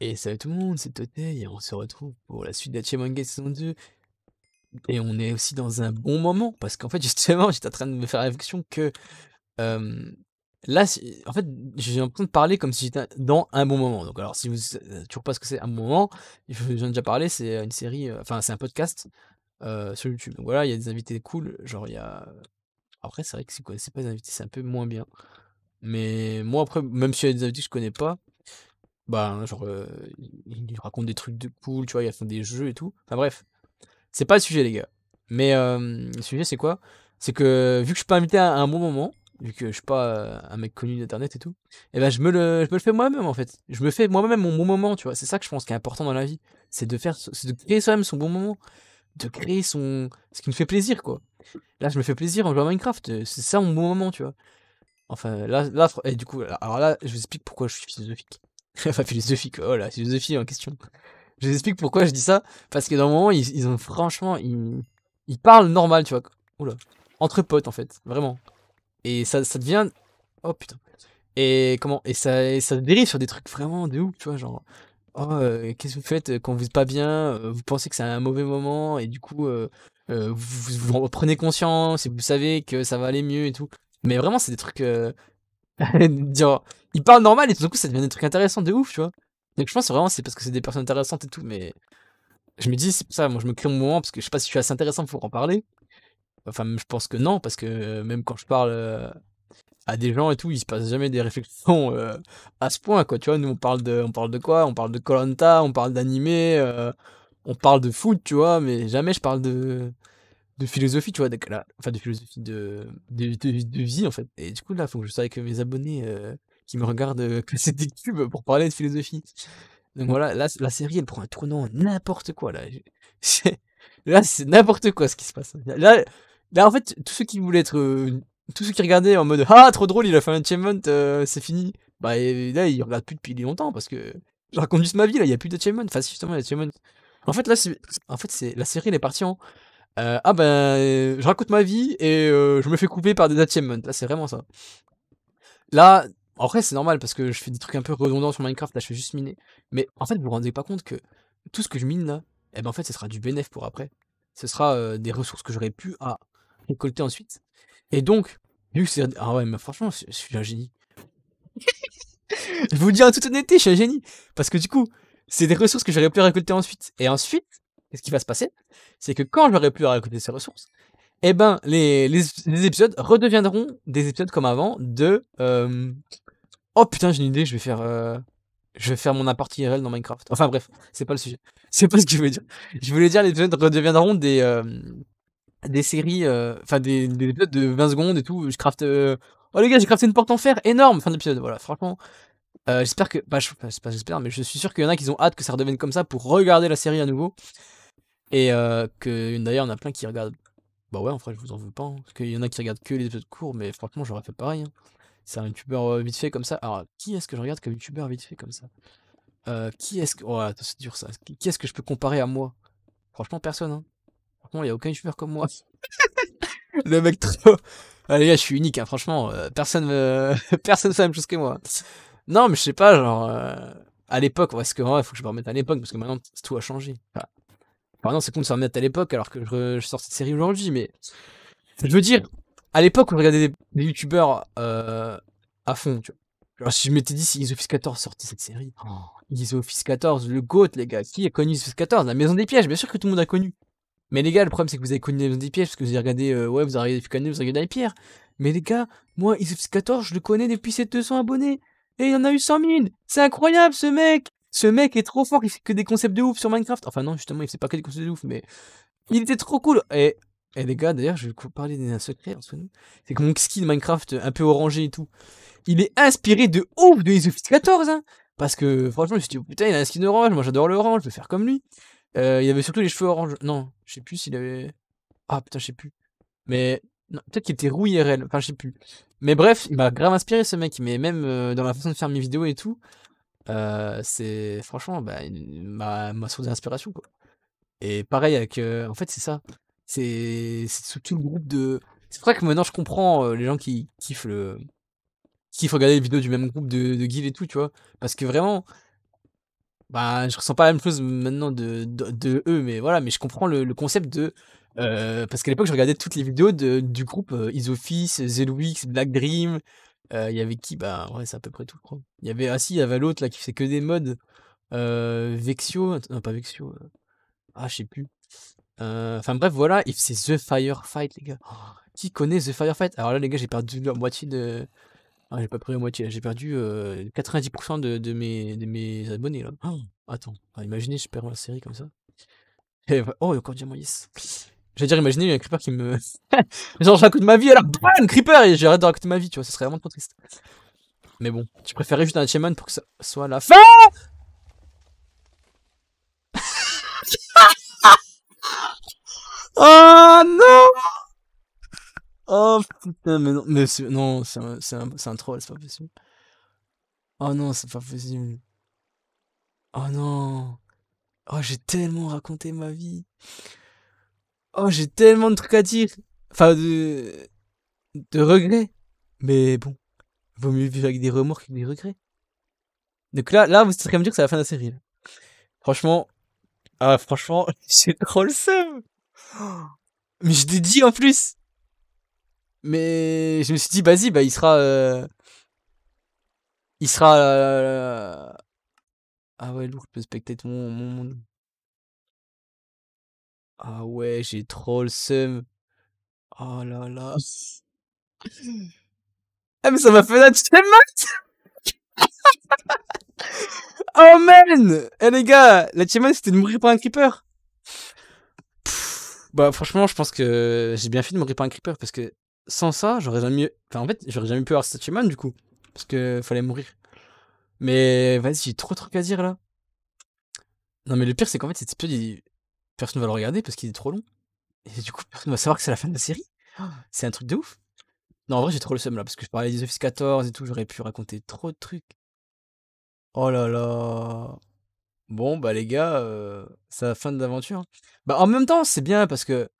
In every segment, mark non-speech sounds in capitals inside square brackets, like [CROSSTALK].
Et salut tout le monde, c'est Toté et on se retrouve pour la suite Gate saison 2. Et on est aussi dans un bon moment parce qu'en fait, [LAUGHS] justement, j'étais en train de me faire réflexion que là, en fait, j'ai l'impression de parler comme si j'étais dans un bon moment. Donc, alors, si vous ne euh, savez toujours pas ce que c'est un bon moment, je vous en ai déjà parlé, c'est euh, une série, euh, enfin, c'est un podcast sur YouTube. Donc voilà, il y a des invités cool. Genre, il y a. Après, c'est vrai que si vous ne connaissez pas les invités, c'est un peu moins bien. Mais moi, après, même si il y a des invités que je ne connais pas, bah, genre, il raconte des trucs de cool, tu vois, il fait des jeux et tout. Enfin bref, c'est pas le sujet, les gars. Mais le sujet, c'est quoi C'est que vu que je suis pas invité à un bon moment, vu que je suis pas un mec connu d'internet et tout, et eh ben je me le, me le fais moi-même en fait. Je me fais moi-même mon bon moment, tu vois. C'est ça que je pense qui est important dans la vie, c'est de faire, créer soi-même son bon moment, de créer son, ce qui me fait plaisir, quoi. Là, je me fais plaisir en jouant à Minecraft. C'est ça mon bon moment, tu vois. Enfin, là, là, et du coup, alors là, je vous explique pourquoi je suis philosophique enfin, [LAUGHS] philosophique, oh la philosophie en question. Je vous explique pourquoi je dis ça. Parce que dans le moment, ils, ont franchement. Ils, parlent normal, tu vois. là. Entre potes, en fait. Vraiment. Et ça, ça devient. Oh putain. Et comment et ça, ça dérive sur des trucs vraiment de ouf, tu vois. Genre, oh, euh, qu'est-ce que vous faites quand vous êtes pas bien euh, Vous pensez que c'est un mauvais moment et du coup, euh, vous, vous, vous, prenez conscience et vous savez que ça va aller mieux et tout. Mais vraiment, c'est des trucs. [LAUGHS] Il parle normal et tout d'un coup ça devient des trucs intéressants de ouf, tu vois. Donc je pense vraiment c'est parce que c'est des personnes intéressantes et tout, mais je me dis, c'est pour ça, moi je me crie mon moment parce que je sais pas si je suis assez intéressant pour en parler. Enfin, je pense que non, parce que euh, même quand je parle euh, à des gens et tout, il se passe jamais des réflexions euh, à ce point, quoi. Tu vois, nous on parle de, on parle de quoi On parle de Colanta, on parle d'animé, on parle de foot, tu vois, mais jamais je parle de de philosophie, tu vois, de, là, enfin de philosophie de, de, de, vie en fait. Et du coup là, il faut que je sois avec mes abonnés euh, qui me regardent que euh, [LAUGHS] des cubes pour parler de philosophie. Donc voilà, là la série elle prend un tournant n'importe quoi là. [LAUGHS] là c'est n'importe quoi ce qui se passe. Là, là en fait tous ceux qui voulaient être, euh, tous ceux qui regardaient en mode ah trop drôle il a fait un achievement, c'est fini. Bah et, là ils regardent plus depuis longtemps parce que je raconte juste ma vie là, il y a plus de d'achievement. Enfin justement l'achievement. En fait là en fait c'est la série elle est partie en euh, ah ben, je raconte ma vie et euh, je me fais couper par des achievements. Là, c'est vraiment ça. Là, en vrai, c'est normal parce que je fais des trucs un peu redondants sur Minecraft. Là, je fais juste miner. Mais en fait, vous vous rendez pas compte que tout ce que je mine là, eh ben en fait, ce sera du bénéfice. pour après. Ce sera euh, des ressources que j'aurais pu à ah, récolter ensuite. Et donc, vu que c'est. Ah ouais, mais franchement, je, suis un génie. [LAUGHS] je vous dis en toute honnêteté, je suis un génie. Parce que du coup, c'est des ressources que j'aurais pu récolter ensuite. Et ensuite, et ce qui va se passer, c'est que quand n'aurai plus à récupérer ces ressources, eh ben, les, épisodes redeviendront des épisodes comme avant de... Euh, oh putain, j'ai une idée, je vais faire... Euh, je vais faire mon appart IRL dans Minecraft. Enfin bref, c'est pas le sujet. [LAUGHS] C'est pas ce que je voulais dire. Je voulais dire, les épisodes redeviendront des... Euh, des séries... Enfin, des, épisodes de 20 secondes et tout. Je crafte... Oh les gars, j'ai crafté une porte en fer énorme Fin d'épisode, voilà, franchement... j'espère que... Bah, je... pas j'espère, mais je suis sûr qu'il y en a qui ont hâte que ça redevienne comme ça pour regarder la série à nouveau. Et euh, d'ailleurs, on a plein qui regardent. Bah ouais, en vrai, je vous en veux pas. Hein, parce qu'il y en a qui regardent que les épisodes courts, mais franchement, j'aurais fait pareil. Hein. C'est un youtubeur euh, vite fait comme ça. Alors, qui est-ce que je regarde comme youtubeur vite fait comme ça euh, Qui est-ce que. Oh, c'est dur ça. Qui est-ce que je peux comparer à moi Franchement, personne. Hein. Franchement, il n'y a aucun youtubeur comme moi. [LAUGHS] le mec trop. Allez, ah, je suis unique, hein. franchement. personne [LAUGHS] personne fait la même chose que moi. Non, mais je sais pas, genre. à l'époque, parce que il faut que je me remette à l'époque, parce que maintenant, tout a changé. Pardon bah, c'est con de s'en mettre à l'époque alors que je, sors cette série aujourd'hui, mais je veux dire, à l'époque, on regardait des, youtubeurs euh, à fond. Tu vois. Alors, si je m'étais dit si Isofis 14 sortait cette série, oh, office 14, le GOAT, les gars, qui a connu Isofis 14 La maison des pièges, bien sûr que tout le monde a connu. Mais les gars, le problème c'est que vous avez connu la maison des pièges parce que vous avez regardé, euh, ouais, vous avez regardé vous avez regardé les pierres. Mais les gars, moi, Isofis 14, je le connais depuis ses 200 abonnés. Et il en a eu 100 000 C'est incroyable ce mec ce mec est trop fort, il fait que des concepts de ouf sur Minecraft. Enfin non, justement, il fait pas que des concepts de ouf, mais il était trop cool. Et, les gars, d'ailleurs, je vais vous parler d'un secret entre nous. C'est que mon skin Minecraft euh, un peu orangé et tout, il est inspiré de ouf de Isofit 14. Hein. parce que franchement, je me suis dit, oh putain, il a un skin orange, moi j'adore l'orange, je vais faire comme lui. Euh, il avait surtout les cheveux orange. Non, je sais plus s'il avait... Ah putain, je sais plus. Mais peut-être qu'il était roux IRL, enfin je sais plus. Mais bref, il m'a grave inspiré ce mec, mais même euh, dans la façon de faire mes vidéos et tout c'est franchement bah, ma, source d'inspiration. quoi. Et pareil avec. en fait, c'est ça. C'est c'est tout le groupe de. C'est vrai que maintenant je comprends les gens qui kiffent le. kiffent regarder les vidéos du même groupe de, de et tout, tu vois. Parce que vraiment. Bah, je ressens pas la même chose maintenant de, de, eux, mais voilà, mais je comprends le, concept de. parce qu'à l'époque, je regardais toutes les vidéos du groupe Office, Zelux Black Dream, euh, il y avait qui Bah, ouais, c'est à peu près tout, je crois. Il y avait, ah si, il y avait l'autre là qui faisait que des modes. Euh, Vexio, non pas Vexio. Euh, ah, je sais plus. Enfin bref, voilà, il faisait The Firefight, les gars. Oh, qui connaît The Firefight Alors là, les gars, j'ai perdu la moitié de. Ah, j'ai pas pris la moitié, j'ai perdu 90% de, mes, de mes abonnés là. Oh, attends, imaginez, je perds la série comme ça. oh, il y a encore Diamant Yes. J'allais dire, imaginez, il y a un creeper qui me. Genre, [LAUGHS] je de ma vie, alors, bah, creeper Et j'arrête de raconter ma vie, tu vois, ce serait vraiment trop triste. Mais bon, tu préférais juste un shaman pour que ça soit la fin [LAUGHS] Oh non Oh putain, mais non, mais c'est, non, c'est un, c'est un, un troll, c'est pas possible. Oh non, c'est pas possible. Oh non. Oh, j'ai tellement raconté ma vie. Oh, j'ai tellement de trucs à dire. Enfin, de. de regrets. Mais bon, vaut mieux vivre avec des remords que des regrets. Donc là, là, vous serez en me dire que c'est la fin de la série. Franchement, ah, franchement, c'est [LAUGHS] trop le seum. [GASPS] Mais je l'ai dit en plus. Mais je me suis dit, vas-y, bah, il sera. Euh, il sera. Euh, ah ouais, lourd, peux spectateur, mon, mon, mon. Ah ouais, j'ai trop le seum. Oh là là. Ah mais ça m'a fait la [LAUGHS] Checkmate Oh man Eh les gars, la Chimane, c'était de mourir par un creeper. bah franchement, je pense que j'ai bien fait de mourir par un creeper parce que sans ça, j'aurais jamais en fait, j'aurais jamais pu avoir cette Chimane du coup parce que fallait mourir. Mais vas-y, j'ai trop trop à dire là. Non mais le pire c'est qu'en fait c'était plus des personne ne va le regarder parce qu'il est trop long. Et du coup, [LAUGHS] personne va savoir que c'est la fin de la série. Oh. C'est un truc de ouf. Non, en vrai, j'ai trop le seum là parce que je parlais des Office 14 et tout, j'aurais pu raconter trop de trucs. Oh là là. Bon, bah les gars, c'est euh, la fin de l'aventure. Bah en même temps, c'est bien parce que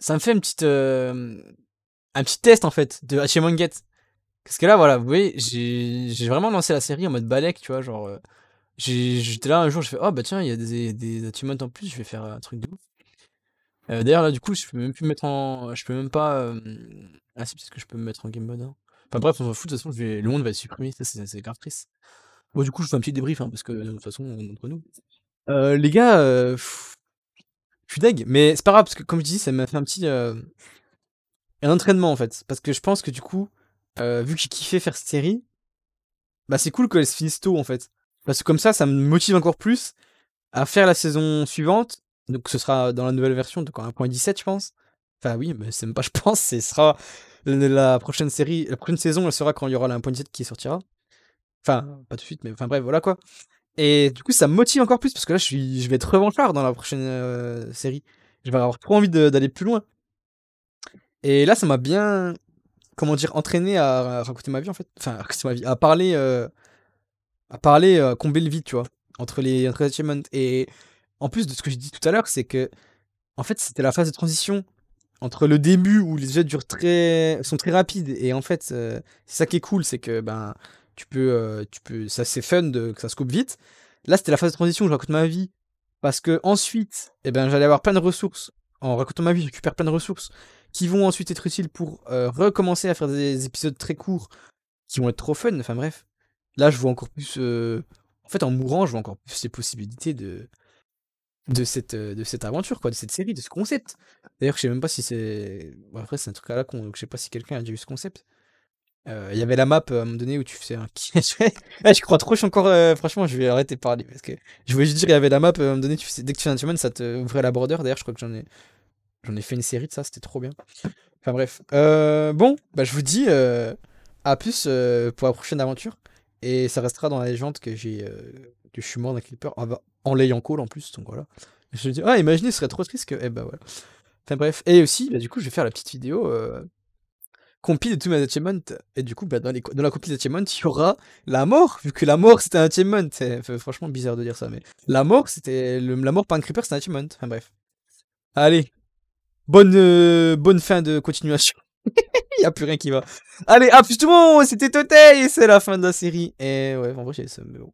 ça me fait une petite, euh, un petit test en fait de Hmongate Parce que là, voilà, vous voyez, j'ai vraiment lancé la série en mode balèque, tu vois, genre. Euh, J'étais là un jour, je fais oh bah tiens, il y a des, des en plus, je vais faire un truc de ouf. Euh, d'ailleurs, là, du coup, je peux même plus mettre en. Je peux même pas. Ah, c'est parce que je peux me mettre en game mode. Hein. Enfin, bref, on va foutre, de toute façon, le monde va être supprimé, c'est grave triste. Bon, du coup, je fais un petit débrief, hein, parce que de toute façon, on entre nous. Euh, les gars, euh, je suis deg, mais c'est pas grave, parce que comme je dis, ça m'a fait un petit. un entraînement, en fait. Parce que je pense que du coup, vu que j'ai kiffé faire cette série, bah, c'est cool qu'elle se finisse tôt, en fait. Parce que comme ça, ça me motive encore plus à faire la saison suivante. Donc ce sera dans la nouvelle version, donc en 1.17, je pense. Enfin oui, mais c'est même pas [LAUGHS] je pense, ce sera la prochaine série, la prochaine saison, elle sera quand il y aura la 1.17 qui sortira. Enfin, pas tout de suite, mais enfin bref, voilà quoi. Et du coup, ça me motive encore plus parce que là, je, suis, je vais être revanchard dans la prochaine euh, série. Je vais avoir trop envie d'aller plus loin. Et là, ça m'a bien, comment dire, entraîné à raconter ma vie en fait. Enfin, à raconter ma vie, à parler euh, à parler, euh, combler le vide, tu vois, entre les, entre Et en plus de ce que j'ai dit tout à l'heure, c'est que, en fait, c'était la phase de transition entre le début où les jeux durent très, sont très rapides. Et en fait, euh, c'est ça qui est cool, c'est que, ben, tu peux, euh, tu peux, ça c'est fun de, que ça se coupe vite. Là, c'était la phase de transition où je raconte ma vie. Parce que ensuite, eh ben, j'allais avoir plein de ressources. En racontant ma vie, je récupère plein de ressources qui vont ensuite être utiles pour euh, recommencer à faire des épisodes très courts qui vont être trop fun. Enfin bref, Là, je vois encore plus. Euh, en fait, en mourant, je vois encore plus les possibilités de, de, cette, euh, de cette aventure, quoi, de cette série, de ce concept. D'ailleurs, je sais même pas si c'est. après, c'est un truc à la con, je sais pas si quelqu'un a déjà eu ce concept. Euh, il y avait la map à un moment donné où tu faisais un [LAUGHS] ah, je crois trop, je suis encore. franchement, je vais arrêter de parler parce que je voulais juste dire, il y avait la map à un moment donné, dès que tu fais un chemin, ça te ouvrait la border. D'ailleurs, je crois que j'en ai. J'en ai fait une série de ça, c'était trop bien. Enfin bref. bon, bah, je vous dis à plus pour la prochaine aventure. Et ça restera dans la légende que j'ai euh, je suis mort d'un creeper, en, ah bah, en l'ayant call en plus, donc voilà. je me dis, ah, imaginez, ce serait trop triste que. Eh ben voilà. Enfin bref. Et aussi, bah, du coup, je vais faire la petite vidéo euh, compile de tous mes achievements. Et du coup, dans, les, dans la compil il y aura la mort, vu que la mort c'était un achievement. C'est franchement bizarre de dire ça, mais la mort c'était. La mort par un creeper, c'est un achievement. Enfin bref. Allez. Bonne, euh, bonne fin de continuation. [LAUGHS] Il n'y a plus rien qui va. Allez, le monde, c'était Totei et c'est la fin de la série. Et ouais, en vrai, j'ai le seum,